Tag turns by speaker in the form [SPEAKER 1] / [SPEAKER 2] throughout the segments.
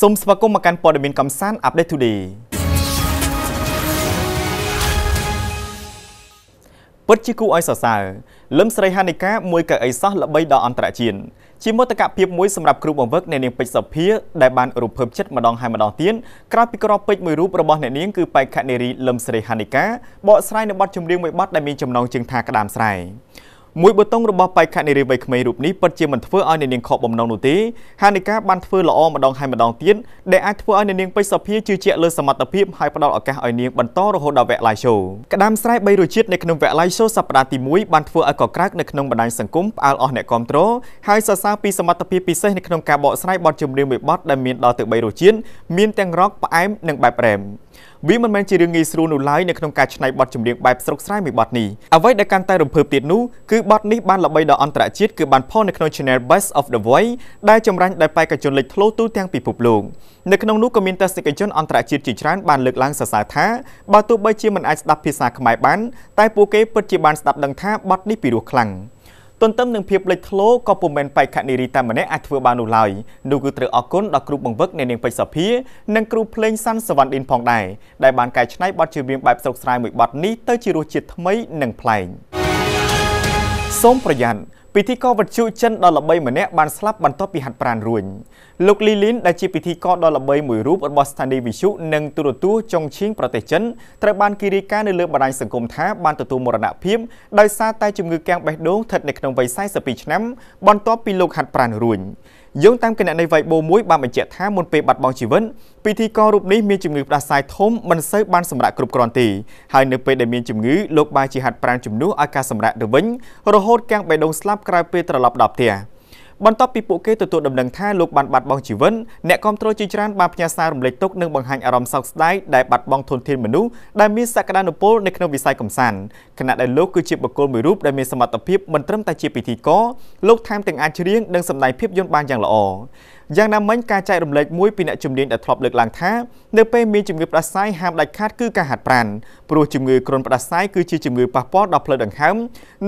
[SPEAKER 1] សូមស្វាគមន៍មកកាន់ព័ត៌មានកំសាន្ត Update Today ពិតជាគួរឲ្យសរសើរលឹមស្រីហានិកាមួយកៅអីសោះល្បីដល់អន្តរជាតិជាមោទកភាពមួយសម្រាប់គ្រូបង្វឹកអ្នកនាងពេជ្រសុភាដែលបានរូបភាពចិត្តម្ដងហើយម្ដងទៀតក្រោយពីក្របពេជ្រមួយរូបរបស់អ្នកនាងគឺបេក្ខនារីលឹមស្រីហានិកាបកស្រាយនៅបទចម្រៀងមួយបទដែលមានចំណងជើងថាក្តាមស្រែមួយបេតុងរបស់បេក្ខនារីវ័យក្មេងរូបនេះពិតជាមិនធ្វើឲ្យអ្នកនាងខកបំណងនោះទេហានិកាបានធ្វើល្អម្ដងហើយម្ដងទៀតដែលអាចធ្វើឲ្យអ្នកនាងពេជ្រសភាជឿជាក់លើសមត្ថភាពហើយផ្ដល់ឱកាសឲ្យនាងបន្តរហូតដល់វគ្គ live show ក្តាមស្រែ3រសជាតិនៅក្នុងវគ្គ live show សប្ដាហ៍ទី1បានធ្វើឲ្យកក្រើកនៅក្នុងបណ្ដាញសង្គមផ្អើលអស់អ្នកគ្រប់គ្រងហើយសរសើរពីសមត្ថភាពពិសេសនៅក្នុងការបកស្រាយបទចម្រៀងមួយបទដែលមានដល់ទៅ3រសជាតិមានទាំងរ៉កផ្អែមនិងបែបរ៉េមវាមិនមែនជារឿងងាយស្រួលនោះឡើយនៅក្នុងការច្នៃបទចម្រៀងបែបស្រុកស្រែមួយបទនេះអ្វីដែលកាន់តែរំភើបទៀតនោះគឺបទនេះបានល្បីដល់អន្តរជាតិគឺបានផលនៅក្នុង Channel Best of the Way ដែលចម្រាញ់ដោយបេក្ខជនលេចធ្លោទូទាំងពិភពលោកនៅក្នុងនោះក៏មានទស្សនិកជនអន្តរជាតិជាច្រើនបានលើកឡើងសរសើរថាបើទោះបីជាមិនអាចស្ដាប់ភាសាខ្មែរបានតែពួកគេពិតជាបានស្ដាប់ដឹងថាបទនេះពិរោះខ្លាំង។ទន្ទឹមនឹងភាពលេចធ្លោក៏ពុំមែនបេក្ខនារីតែម្នាក់អាចធ្វើបាននោះឡើយនោះគឺត្រូវអរគុណដល់គ្រូបង្វឹកនៃនាងពេជ្រសុភានិងគ្រូភ្លេងសាន់សវណ្ណឌិនផងដែរដែលបានកែច្នៃបទចម្រៀងបែបស្រុកស្រែមួយបទនេះទៅជារសជាតិថ្មីនិងប្លែកសូមប្រយ័ត្នពិធីករវັດជុចិនដ៏ល្បីម្នាក់បានស្លាប់បន្ទាប់ពីហាត់ប្រាណរួញលោកលីលីនដែលជាពិធីករដ៏ល្បីមួយរូបរបស់ស្ថានីយវិទ្យុនិងទូរទស្សន៍ចុងឈៀងប្រទេសចិនត្រូវបានគេរាយការណ៍នៅលើបណ្ដាញសង្គមថាបានទទួលមរណភាពដោយសារតែជំងឺកាំងបេះដូងស្ថិតនៅក្នុងវ័យ42ឆ្នាំបន្ទាប់ពីលោកហាត់ប្រាណរួញយោងតាមគណនីវៃបូមួយបានបញ្ជាក់ថាមុនពេលបាត់បង់ជីវិតពិធីកររូបនេះមានជំងឺផ្ដាសាយធំមិនសូវបានសម្រាកគ្រប់គ្រាន់ទេហើយនៅពេលដែលមានជំងឺលោកបាយជាហាត់ប្រាណជំនួសឲ្យការសម្រាកទៅវិញរហូតកាំងបេះដូងស្លាប់ក្រោយពេលត្រឡប់ដល់ផ្ទះ។បន្ទាប់ពីពួកគេទទួលដំណឹងថាលោកបានបាត់បង់ជីវិតអ្នកគាំទ្រជាច្រើនបានផ្ញើសាររំលែកទុក្ខនិងបង្ហាញអារម្មណ៍សោកស្ដាយដែលបាត់បង់ធនធានមនុស្សដែលមានសក្តានុពលនៅក្នុងវិស័យកម្សាន្តខណៈដែលលោកគឺជាបុគ្គលមួយរូបដែលមានសមត្ថភាពមិនត្រឹមតែជាពិធីករលោកថែមទាំងអាចច្រៀងនិងសម្ដែងភាពយន្តបានយ៉ាងល្អយ៉ាងណាមិញការចែករំលែកមួយពីអ្នកជំនាញដែលធ្លាប់លើកឡើងថានៅពេលមានជំងឺផ្ដាសាយហាមដាច់ខាតគឺការហាត់ប្រាណព្រោះជំងឺគ្រុនផ្ដាសាយគឺជាជំងឺប៉ះពាល់ដល់ផ្លូវដង្ហើម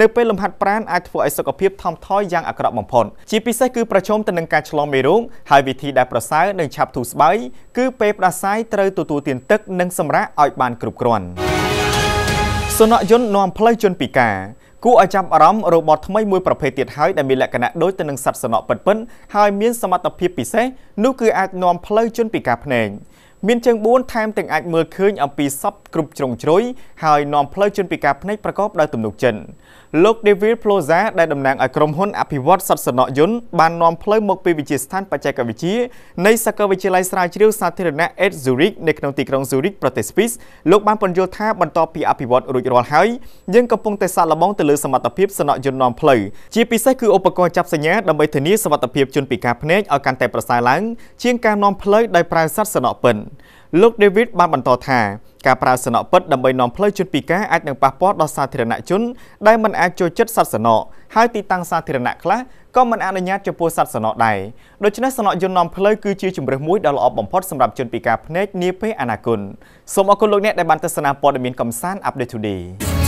[SPEAKER 1] នៅពេលលំហាត់ប្រាណអាចធ្វើឲ្យសុខភាពថមថយយ៉ាងអាក្រក់បំផុតជាពិសេសគឺប្រឈមទៅនឹងការឆ្លងមេរោគហើយវិធីដែលប្រសើរនិងឆាប់ធូរស្បើយគឺពេលផ្ដាសាយត្រូវទទួលទានទឹកនិងសម្រាកឲ្យបានគ្រប់គ្រាន់សំណក់យន្តនាំផ្លូវជនពិការគួរឲ្យចាប់អារម្មណ៍របបថ្មីមួយប្រភេទទៀតហើយដែលមានលក្ខណៈដូចទៅនឹងសត្វសំណក់ពិតៗហើយមានសមត្ថភាពពិសេសនោះគឺអាចនាំផ្លូវជនពិការភ្នែកមានជើង4ថែមទាំងអាចមើលឃើញអំពីសពគ្រប់ជ្រុងជ្រោយហើយនាំផ្លូវជនពិការភ្នែកប្រកបដោយទំនុកចិត្តលោក David Plaza ដែលតំណាងឲ្យក្រុមហ៊ុនអភិវឌ្ឍសត្វសណយន្តបាននាំផ្លូវមកពីវិទ្យាស្ថានបច្ចេកវិទ្យានៃសាកលវិទ្យាល័យស្រាវជ្រាវសាធារណៈ Ed Zurich នៅក្នុងទីក្រុង Zurich ប្រទេសស្វីសលោកបានបញ្យល់ថាបន្ទាប់ពីអភិវឌ្ឍរួចរាល់ហើយយើងកំពុងតែសាកល្បងទៅលើសមត្ថភាពសណយន្តនាំផ្លូវជាពិសេសគឺឧបករណ៍ចាប់សញ្ញាដើម្បីធានាសុវត្ថិភាពជនពិការភ្នែកឲ្យកាន់តែប្រសើរឡើងជាងការនាំផ្លូវដោយប្រើសត្វសណពិនលោក David បានបន្តថាការប្រើសំណក់ពិតដើម្បីនាំផ្លូវជនពិការអាចនឹងប៉ះពាល់ដល់សាធារណជន ដែលមិនអាចចូលចិត្តសត្វសំណក់ហើយទីតាំងសាធារណៈខ្លះក៏មិនអនុញ្ញាតចំពោះសត្វសំណក់ដែរដូច្នេះសំណក់យន្តនាំផ្លូវគឺជាជំរើសមួយដ៏ល្អបំផុតសម្រាប់ជនពិការភ្នែកនាពេលអនាគតសូមអរគុណលោកអ្នកដែលបានទស្សនាព័ត៌មានកំសាន្ត Update Today